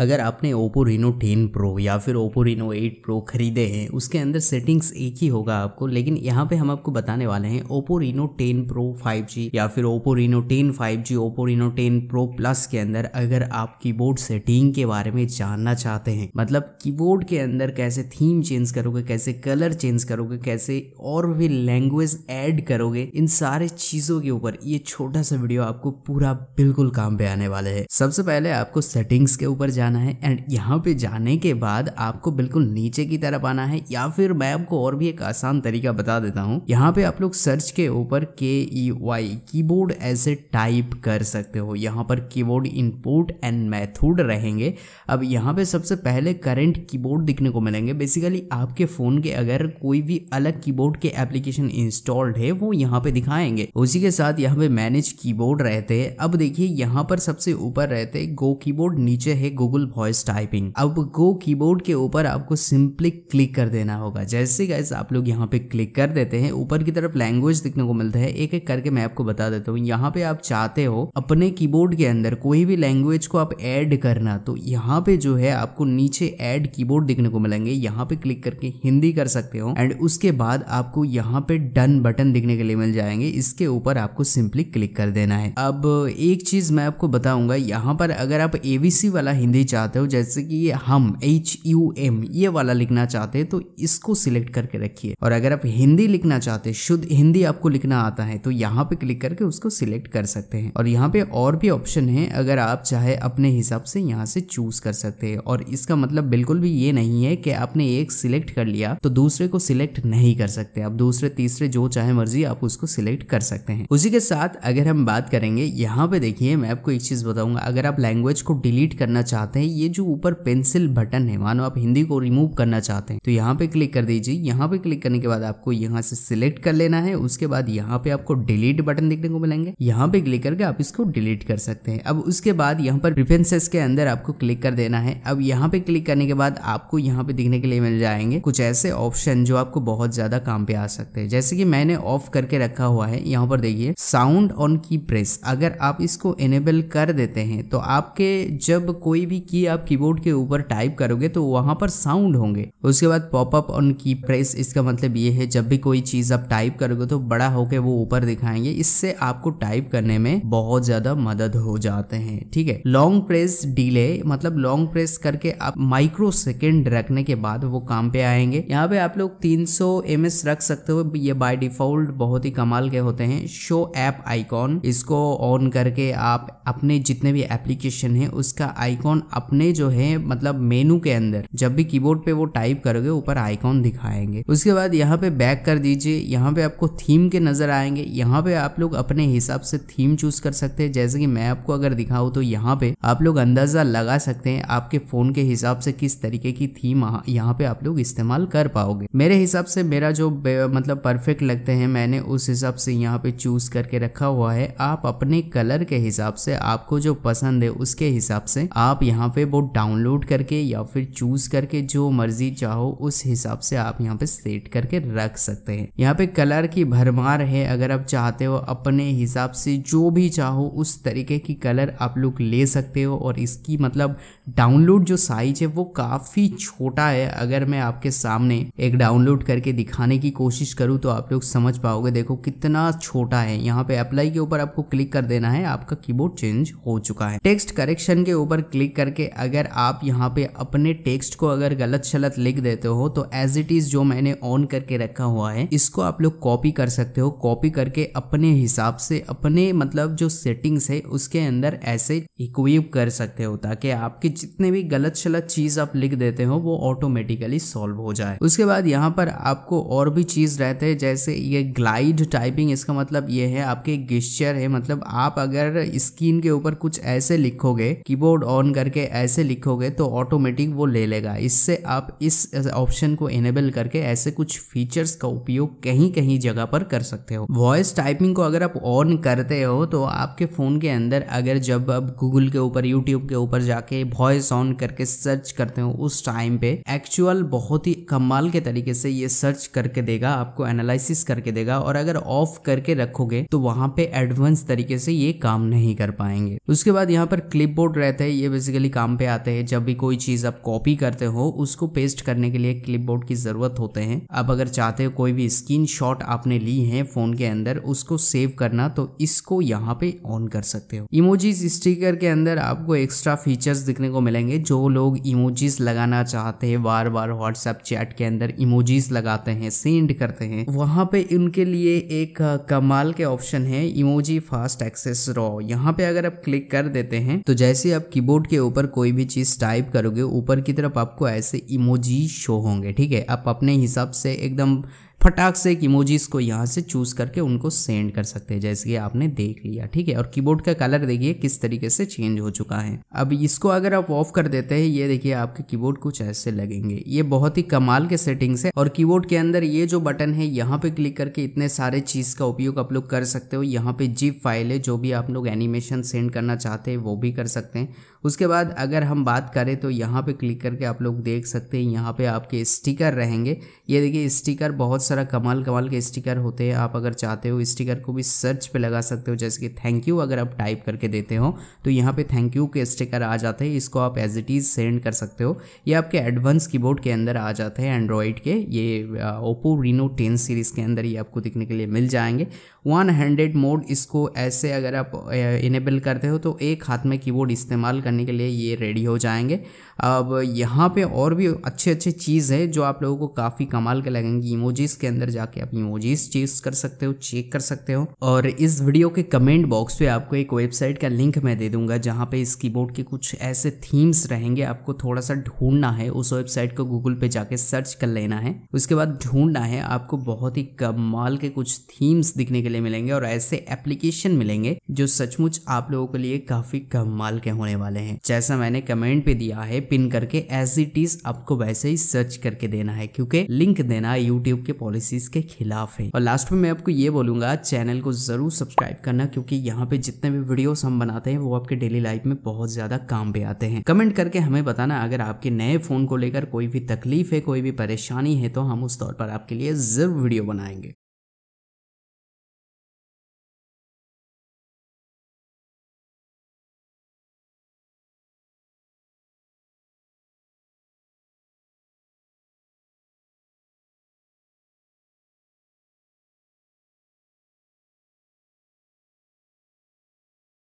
अगर आपने Oppo Reno 10 pro या फिर ओप्पो रिनो 8 प्रो खरीदे हैं उसके अंदर सेटिंग्स एक ही होगा आपको लेकिन यहाँ पे हम आपको बताने वाले हैं ओप्पो रिनो 10 प्रो 5G या फिर Oppo Reno 10 5G Oppo Reno 10 pro plus के अंदर अगर आप कीबोर्ड सेटिंग के बारे में जानना चाहते हैं मतलब कीबोर्ड के अंदर कैसे थीम चेंज करोगे कैसे कलर चेंज करोगे कैसे और भी लैंग्वेज एड करोगे इन सारे चीजों के ऊपर ये छोटा सा वीडियो आपको पूरा बिल्कुल काम पे आने वाले है सबसे पहले आपको सेटिंग्स के ऊपर जान जाना है एंड यहाँ पे जाने के बाद आपको बिल्कुल नीचे की तरफ आना है या फिर मैं आपको और भी एक आसान तरीका बता देता हूँ यहाँ पे आप लोग सर्च के ऊपर के ई वाई कीबोर्ड ऐसे टाइप कर सकते हो यहाँ पर कीबोर्ड इनपुट एंड मैथूड रहेंगे अब यहाँ पे सबसे पहले करंट कीबोर्ड दिखने को मिलेंगे बेसिकली आपके फ़ोन के अगर कोई भी अलग कीबोर्ड के एप्लीकेशन इंस्टॉल्ड है वो यहाँ पे दिखाएंगे उसी के साथ यहाँ पे मैनेज कीबोर्ड रहते हैं अब देखिए यहाँ पर सबसे ऊपर रहते हैं गो कीबोर्ड नीचे है गूगल गूगल वॉइस टाइपिंग अब गो कीबोर्ड के ऊपर आपको सिंपली क्लिक कर देना होगा जैसे गैस आप लोग यहाँ पे क्लिक कर देते हैं ऊपर की तरफ लैंग्वेज दिखने को मिलता है एक एक करके मैं आपको बता देता हूँ यहाँ पे आप चाहते हो अपने कीबोर्ड के अंदर कोई भी लैंग्वेज को आप ऐड करना तो यहाँ पे जो है आपको नीचे ऐड कीबोर्ड दिखने को मिलेंगे यहाँ पे क्लिक करके हिंदी कर सकते हो एंड उसके बाद आपको यहाँ पे डन बटन दिखने के लिए मिल जाएंगे इसके ऊपर आपको सिंपली क्लिक कर देना है अब एक चीज मैं आपको बताऊंगा यहाँ पर अगर आप एवीसी वाला हिंदी चाहते हो जैसे कि ये हम एच यू एम ये वाला लिखना चाहते हैं तो इसको सिलेक्ट करके रखिए और अगर आप हिंदी लिखना चाहते हैं शुद्ध हिंदी आपको लिखना आता है तो यहाँ पे क्लिक करके उसको सिलेक्ट कर सकते हैं और यहाँ पे और भी ऑप्शन है अगर आप चाहे अपने हिसाब से यहाँ से चूज कर सकते हैं और इसका मतलब बिल्कुल भी ये नहीं है कि आपने एक सिलेक्ट कर लिया तो दूसरे को सिलेक्ट नहीं कर सकते आप दूसरे तीसरे जो चाहे मर्जी आप उसको सिलेक्ट कर सकते हैं उसी के साथ अगर हम बात करेंगे यहाँ पे देखिए मैं आपको एक चीज बताऊंगा अगर आप लैंग्वेज को डिलीट करना चाहते सकते हैं ये जो ऊपर पेंसिल बटन है मानो आप हिंदी को रिमूव करना चाहते हैं तो यहाँ पे क्लिक कर दीजिए यहाँ पे क्लिक करने के बाद आपको यहाँ से सिलेक्ट कर लेना है उसके बाद यहाँ पे आपको डिलीट बटन देखने को मिलेंगे यहाँ पे क्लिक करके आप इसको डिलीट कर सकते हैं अब उसके बाद यहाँ पर प्रिफेंसेस के अंदर आपको क्लिक कर देना है अब यहाँ पे क्लिक करने के बाद आपको यहाँ पे दिखने के लिए मिल जाएंगे कुछ ऐसे ऑप्शन जो आपको बहुत ज्यादा काम पे आ सकते हैं जैसे कि मैंने ऑफ करके रखा हुआ है यहाँ पर देखिए साउंड ऑन की प्रेस अगर आप इसको इनेबल कर देते हैं तो आपके जब कोई भी की आप कीबोर्ड के ऊपर टाइप करोगे तो वहां पर साउंड होंगे उसके बाद पॉपअप ऑन की प्रेस इसका मतलब ये है जब भी कोई चीज आप टाइप करोगे तो बड़ा होके वो ऊपर दिखाएंगे इससे आपको टाइप करने में बहुत ज्यादा मदद हो जाते हैं ठीक है लॉन्ग प्रेस डिले मतलब लॉन्ग प्रेस करके आप माइक्रो सेकेंड रखने के बाद वो काम पे आएंगे यहाँ पे आप लोग 300 सौ रख सकते हो ये बाय डिफॉल्ट बहुत ही कमाल के होते हैं शो ऐप आइकॉन इसको ऑन करके आप अपने जितने भी एप्लीकेशन है उसका आइकॉन अपने जो है मतलब मेनू के अंदर जब भी कीबोर्ड पे वो टाइप करोगे ऊपर आइकॉन दिखाएंगे उसके बाद यहाँ पे बैक कर दीजिए यहाँ पे आपको थीम के नजर आएंगे यहाँ पे आप लोग अपने हिसाब से थीम चूज कर सकते हैं जैसे कि मैं आपको अगर दिखाऊँ तो यहाँ पे आप लोग अंदाजा लगा सकते हैं आपके फोन के हिसाब से किस तरीके की थीम यहाँ पे आप लोग इस्तेमाल कर पाओगे मेरे हिसाब से मेरा जो मतलब परफेक्ट लगते हैं मैंने उस हिसाब से यहाँ पे चूज करके रखा हुआ है आप अपने कलर के हिसाब से आपको जो पसंद है उसके हिसाब से आप यहाँ यहाँ पे वो डाउनलोड करके या फिर चूज़ करके जो मर्ज़ी चाहो उस हिसाब से आप यहाँ पे सेट करके रख सकते हैं यहाँ पे कलर की भरमार है अगर आप चाहते हो अपने हिसाब से जो भी चाहो उस तरीके की कलर आप लोग ले सकते हो और इसकी मतलब डाउनलोड जो साइज है वो काफ़ी छोटा है अगर मैं आपके सामने एक डाउनलोड करके दिखाने की कोशिश करूँ तो आप लोग समझ पाओगे देखो कितना छोटा है यहाँ पे अप्लाई के ऊपर आपको क्लिक कर देना है आपका कीबोर्ड चेंज हो चुका है टेक्स्ट करेक्शन के ऊपर क्लिक कर करके अगर आप यहाँ पे अपने टेक्स्ट को अगर गलत शलत लिख देते हो तो एज इट इज़ जो मैंने ऑन करके रखा हुआ है इसको आप लोग कॉपी कर सकते हो कॉपी करके अपने हिसाब से अपने मतलब जो सेटिंग्स है उसके अंदर ऐसे इक्वीप कर सकते हो ताकि आपके जितने भी गलत शलत चीज़ आप लिख देते हो वो ऑटोमेटिकली सॉल्व हो जाए उसके बाद यहाँ पर आपको और भी चीज़ रहते हैं जैसे ये ग्लाइड टाइपिंग इसका मतलब ये है आपके गिस्चर है मतलब आप अगर स्क्रीन के ऊपर कुछ ऐसे लिखोगे कीबोर्ड ऑन करके करके ऐसे लिखोगे तो ऑटोमेटिक वो ले लेगा इससे आप इस ऑप्शन को इनेबल करके ऐसे कुछ फीचर्स का उपयोग कहीं कहीं जगह पर कर सकते हो वॉइस टाइपिंग को अगर आप ऑन करते हो तो आपके फ़ोन के अंदर अगर जब आप गूगल के ऊपर यूट्यूब के ऊपर जाके वॉइस ऑन करके सर्च करते हो उस टाइम पे एक्चुअल बहुत ही कमाल के तरीके से ये सर्च करके देगा आपको एनालिसिस करके देगा और अगर ऑफ करके रखोगे तो वहां पे एडवांस तरीके से ये काम नहीं कर पाएंगे उसके बाद यहाँ पर क्लिपबोर्ड रहता है ये बेसिकली भी काम पे आते हैं जब भी कोई चीज़ आप कॉपी करते हो उसको पेस्ट करने के लिए क्लिपबोर्ड की ज़रूरत होते हैं अब अगर चाहते हो कोई भी स्क्रीन आपने ली है फ़ोन के अंदर उसको सेव करना तो इसको यहाँ पे ऑन कर सकते हो इमोजीज स्टिकर के अंदर आपको एक्स्ट्रा फीचर्स दिखने को मिलेंगे जो लोग इमोजीज लगाना चाहते हैं बार बार व्हाट्सएप चैट के अंदर इमोजीज लगाते हैं सेंड करते हैं वहां पे उनके लिए एक कमाल के ऑप्शन है इमोजी फास्ट एक्सेस रॉ यहाँ पे अगर आप क्लिक कर देते हैं तो जैसे आप कीबोर्ड के ऊपर ऊपर कोई भी चीज़ टाइप करोगे ऊपर की तरफ आपको ऐसे इमोजी शो होंगे ठीक है आप अपने हिसाब से एकदम फटाक से एक इमोजीज को यहाँ से चूज़ करके उनको सेंड कर सकते हैं जैसे कि आपने देख लिया ठीक है और कीबोर्ड का कलर देखिए किस तरीके से चेंज हो चुका है अब इसको अगर आप ऑफ कर देते हैं ये देखिए आपके कीबोर्ड कुछ ऐसे लगेंगे ये बहुत ही कमाल के सेटिंग्स है और कीबोर्ड के अंदर ये जो बटन है यहाँ पे क्लिक करके इतने सारे चीज का उपयोग आप लोग कर सकते हो यहाँ पे जीप फाइल है जो भी आप लोग एनिमेशन सेंड करना चाहते हैं वो भी कर सकते हैं उसके बाद अगर हम बात करें तो यहाँ पे क्लिक करके आप लोग देख सकते हैं यहाँ पे आपके स्टिकर रहेंगे ये देखिए स्टिकर बहुत सारा कमाल कमाल के स्टिकर होते हैं आप अगर चाहते हो स्टिकर को भी सर्च पे लगा सकते हो जैसे कि थैंक यू अगर आप टाइप करके देते हो तो यहाँ पे थैंक यू के स्टिकर आ जाते हैं इसको आप एज इट इज़ सेंड कर सकते हो ये आपके एडवांस कीबोर्ड के अंदर आ जाते हैं एंड्रॉयड के ये ओप्पो रीनो टेन सीरीज़ के अंदर ये आपको दिखने के लिए मिल जाएंगे वन हैंडेड मोड इसको ऐसे अगर आप इनेबल करते हो तो एक हाथ में कीबोर्ड इस्तेमाल करने के लिए ये रेडी हो जाएंगे अब यहाँ पे और भी अच्छे अच्छे चीज़ है जो आप लोगों को काफ़ी कमाल के लगेंगी इमोजीज इसके अंदर जाके आप इमोजीज चेक कर सकते हो चेक कर सकते हो और इस वीडियो के कमेंट बॉक्स पे आपको एक वेबसाइट का लिंक मैं दे दूंगा जहाँ पे इस कीबोर्ड के कुछ ऐसे थीम्स रहेंगे आपको थोड़ा सा ढूंढना है उस वेबसाइट को गूगल पे जाके सर्च कर लेना है उसके बाद ढूंढना है आपको बहुत ही कमाल के कुछ थीम्स दिखने के लिए मिलेंगे और ऐसे एप्लीकेशन मिलेंगे जो सचमुच आप लोगों के लिए काफी कमाल के होने वाले हैं जैसा मैंने कमेंट पे दिया है पिन करके एज इट इज आपको वैसे ही सर्च करके देना है क्योंकि लिंक देना यूट्यूब के पॉलिसीज के खिलाफ है और लास्ट में मैं आपको ये बोलूंगा चैनल को जरूर सब्सक्राइब करना क्योंकि यहाँ पे जितने भी वीडियोस हम बनाते हैं वो आपके डेली लाइफ में बहुत ज्यादा काम भी आते हैं कमेंट करके हमें बताना अगर आपके नए फोन को लेकर कोई भी तकलीफ है कोई भी परेशानी है तो हम उस तौर पर आपके लिए जरूर वीडियो बनाएंगे